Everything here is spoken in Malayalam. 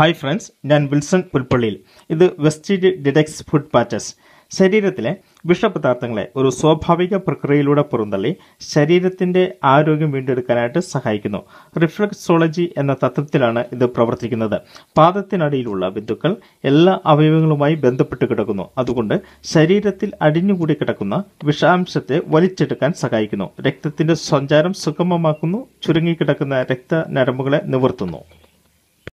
ഹായ് ഫ്രണ്ട്സ് ഞാൻ വിൽസൺ പുൽപ്പള്ളിയിൽ ഇത് വെസ്റ്റിഡ് ഡിഡക്സ് ഫുഡ് പാറ്റസ് ശരീരത്തിലെ വിഷപദാർത്ഥങ്ങളെ ഒരു സ്വാഭാവിക പ്രക്രിയയിലൂടെ പുറന്തള്ളി ശരീരത്തിൻ്റെ ആരോഗ്യം വീണ്ടെടുക്കാനായിട്ട് സഹായിക്കുന്നു റിഫ്ലക്സോളജി എന്ന തത്വത്തിലാണ് ഇത് പ്രവർത്തിക്കുന്നത് പാദത്തിനടിയിലുള്ള ബിന്ദുക്കൾ എല്ലാ അവയവങ്ങളുമായി ബന്ധപ്പെട്ട് കിടക്കുന്നു അതുകൊണ്ട് ശരീരത്തിൽ അടിഞ്ഞുകൂടി കിടക്കുന്ന വിഷാംശത്തെ വലിച്ചെടുക്കാൻ സഹായിക്കുന്നു രക്തത്തിൻ്റെ സഞ്ചാരം സുഗമമാക്കുന്നു ചുരുങ്ങിക്കിടക്കുന്ന രക്തനരമ്പുകളെ നിവർത്തുന്നു